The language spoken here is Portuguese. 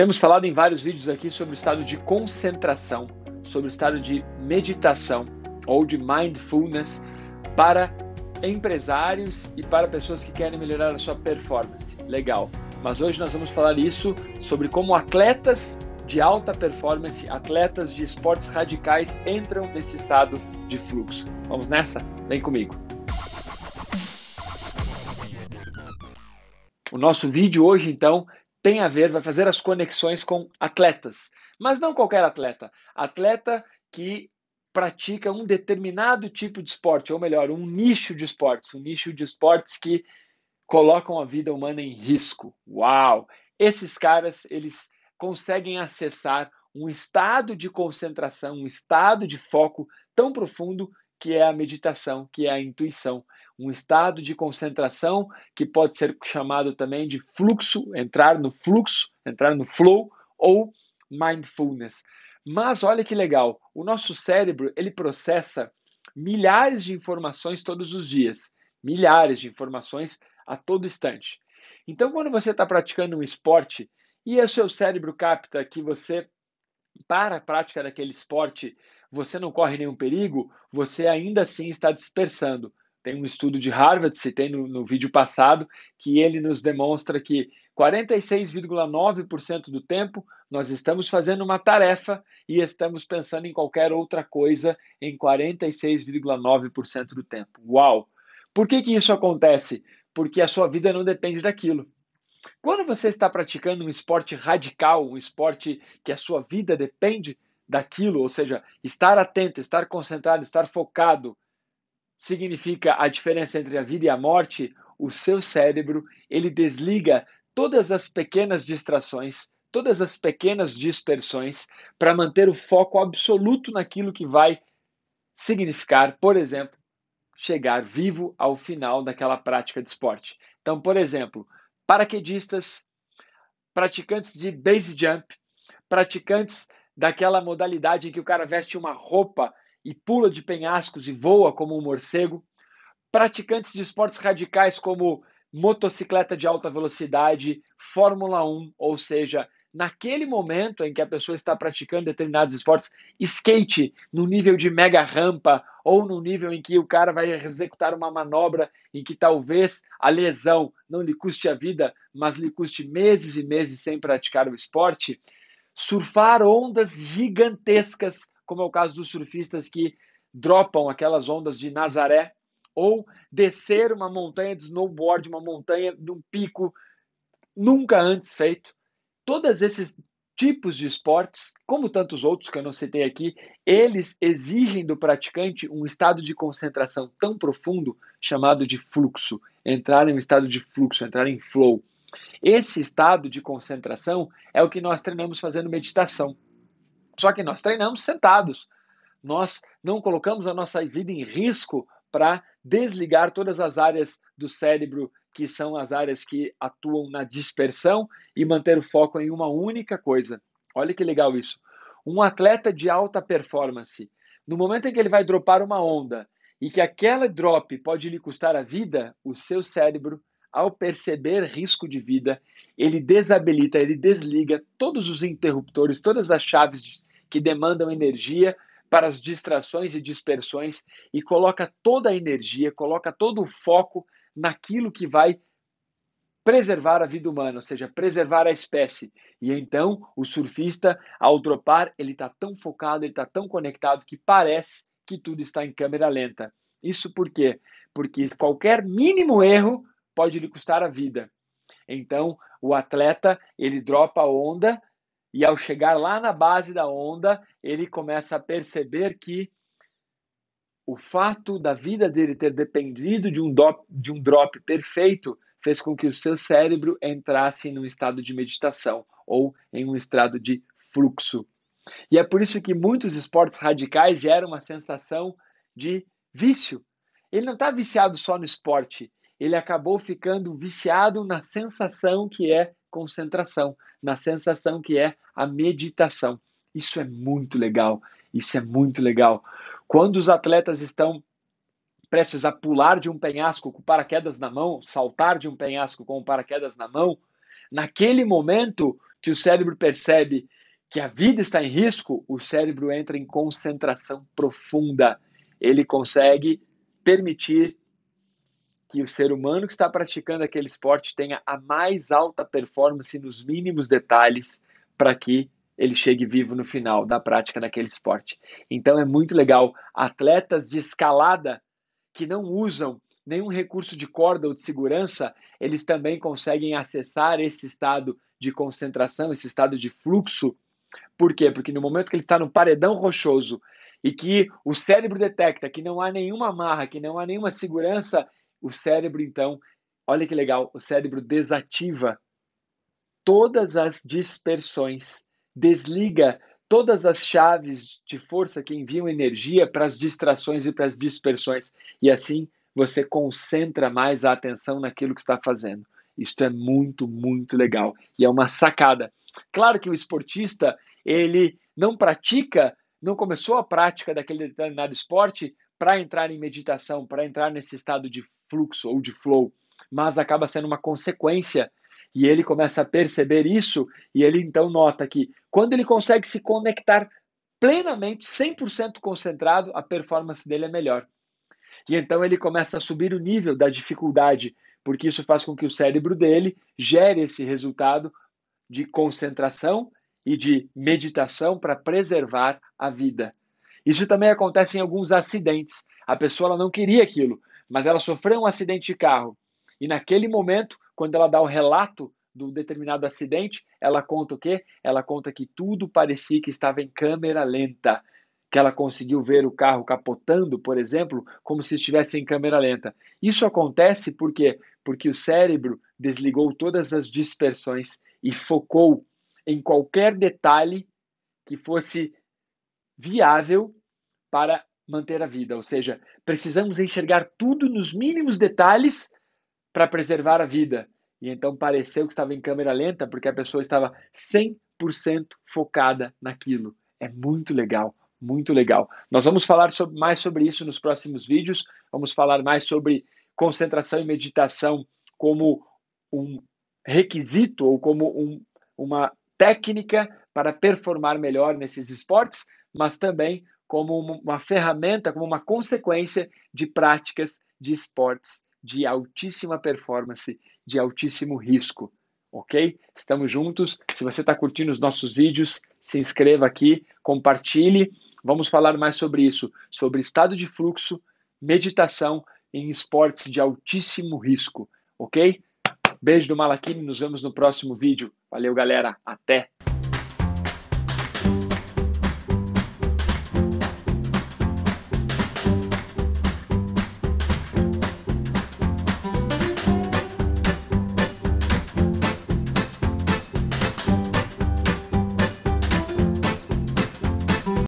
Temos falado em vários vídeos aqui sobre o estado de concentração, sobre o estado de meditação ou de mindfulness para empresários e para pessoas que querem melhorar a sua performance. Legal. Mas hoje nós vamos falar isso sobre como atletas de alta performance, atletas de esportes radicais entram nesse estado de fluxo. Vamos nessa? Vem comigo. O nosso vídeo hoje então tem a ver, vai fazer as conexões com atletas. Mas não qualquer atleta. Atleta que pratica um determinado tipo de esporte, ou melhor, um nicho de esportes, um nicho de esportes que colocam a vida humana em risco. Uau! Esses caras, eles conseguem acessar um estado de concentração, um estado de foco tão profundo que é a meditação, que é a intuição. Um estado de concentração que pode ser chamado também de fluxo, entrar no fluxo, entrar no flow ou mindfulness. Mas olha que legal, o nosso cérebro, ele processa milhares de informações todos os dias, milhares de informações a todo instante. Então, quando você está praticando um esporte e o seu cérebro capta que você para a prática daquele esporte você não corre nenhum perigo, você ainda assim está dispersando. Tem um estudo de Harvard, citei no, no vídeo passado, que ele nos demonstra que 46,9% do tempo nós estamos fazendo uma tarefa e estamos pensando em qualquer outra coisa em 46,9% do tempo. Uau! Por que, que isso acontece? Porque a sua vida não depende daquilo. Quando você está praticando um esporte radical, um esporte que a sua vida depende daquilo, ou seja, estar atento, estar concentrado, estar focado, significa a diferença entre a vida e a morte, o seu cérebro, ele desliga todas as pequenas distrações, todas as pequenas dispersões para manter o foco absoluto naquilo que vai significar, por exemplo, chegar vivo ao final daquela prática de esporte. Então, por exemplo, paraquedistas, praticantes de base jump, praticantes daquela modalidade em que o cara veste uma roupa e pula de penhascos e voa como um morcego, praticantes de esportes radicais como motocicleta de alta velocidade, Fórmula 1, ou seja, naquele momento em que a pessoa está praticando determinados esportes, skate no nível de mega rampa ou no nível em que o cara vai executar uma manobra em que talvez a lesão não lhe custe a vida, mas lhe custe meses e meses sem praticar o esporte, surfar ondas gigantescas, como é o caso dos surfistas que dropam aquelas ondas de Nazaré, ou descer uma montanha de snowboard, uma montanha de um pico nunca antes feito, todos esses tipos de esportes, como tantos outros que eu não citei aqui, eles exigem do praticante um estado de concentração tão profundo chamado de fluxo, entrar em um estado de fluxo, entrar em flow. Esse estado de concentração é o que nós treinamos fazendo meditação. Só que nós treinamos sentados. Nós não colocamos a nossa vida em risco para desligar todas as áreas do cérebro que são as áreas que atuam na dispersão, e manter o foco em uma única coisa. Olha que legal isso. Um atleta de alta performance, no momento em que ele vai dropar uma onda e que aquela drop pode lhe custar a vida, o seu cérebro, ao perceber risco de vida, ele desabilita, ele desliga todos os interruptores, todas as chaves que demandam energia para as distrações e dispersões e coloca toda a energia, coloca todo o foco naquilo que vai preservar a vida humana, ou seja, preservar a espécie. E então o surfista, ao dropar, ele está tão focado, ele está tão conectado que parece que tudo está em câmera lenta. Isso por quê? Porque qualquer mínimo erro pode lhe custar a vida. Então o atleta ele dropa a onda e ao chegar lá na base da onda, ele começa a perceber que o fato da vida dele ter dependido de um, de um drop perfeito fez com que o seu cérebro entrasse em um estado de meditação ou em um estado de fluxo. E é por isso que muitos esportes radicais geram uma sensação de vício. Ele não está viciado só no esporte, ele acabou ficando viciado na sensação que é concentração, na sensação que é a meditação. Isso é muito legal, isso é muito legal. Quando os atletas estão prestes a pular de um penhasco com paraquedas na mão, saltar de um penhasco com paraquedas na mão, naquele momento que o cérebro percebe que a vida está em risco, o cérebro entra em concentração profunda. Ele consegue permitir que o ser humano que está praticando aquele esporte tenha a mais alta performance nos mínimos detalhes para que ele chegue vivo no final da prática daquele esporte. Então é muito legal atletas de escalada que não usam nenhum recurso de corda ou de segurança, eles também conseguem acessar esse estado de concentração, esse estado de fluxo. Por quê? Porque no momento que ele está no paredão rochoso e que o cérebro detecta que não há nenhuma amarra, que não há nenhuma segurança, o cérebro, então, olha que legal, o cérebro desativa todas as dispersões, desliga todas as chaves de força que enviam energia para as distrações e para as dispersões. E assim você concentra mais a atenção naquilo que está fazendo. Isto é muito, muito legal e é uma sacada. Claro que o esportista, ele não pratica, não começou a prática daquele determinado esporte para entrar em meditação, para entrar nesse estado de fluxo ou de flow, mas acaba sendo uma consequência. E ele começa a perceber isso e ele então nota que quando ele consegue se conectar plenamente, 100% concentrado, a performance dele é melhor. E então ele começa a subir o nível da dificuldade, porque isso faz com que o cérebro dele gere esse resultado de concentração e de meditação para preservar a vida. Isso também acontece em alguns acidentes. A pessoa não queria aquilo, mas ela sofreu um acidente de carro. E naquele momento, quando ela dá o relato do determinado acidente, ela conta o quê? Ela conta que tudo parecia que estava em câmera lenta, que ela conseguiu ver o carro capotando, por exemplo, como se estivesse em câmera lenta. Isso acontece por quê? Porque o cérebro desligou todas as dispersões e focou em qualquer detalhe que fosse viável para manter a vida, ou seja, precisamos enxergar tudo nos mínimos detalhes para preservar a vida. E então pareceu que estava em câmera lenta porque a pessoa estava 100% focada naquilo. É muito legal, muito legal. Nós vamos falar sobre, mais sobre isso nos próximos vídeos. Vamos falar mais sobre concentração e meditação como um requisito ou como um, uma técnica para performar melhor nesses esportes, mas também como uma ferramenta, como uma consequência de práticas de esportes de altíssima performance, de altíssimo risco. Ok? Estamos juntos. Se você está curtindo os nossos vídeos, se inscreva aqui, compartilhe. Vamos falar mais sobre isso, sobre estado de fluxo, meditação em esportes de altíssimo risco. Ok? Beijo do Malakini, nos vemos no próximo vídeo. Valeu, galera. Até!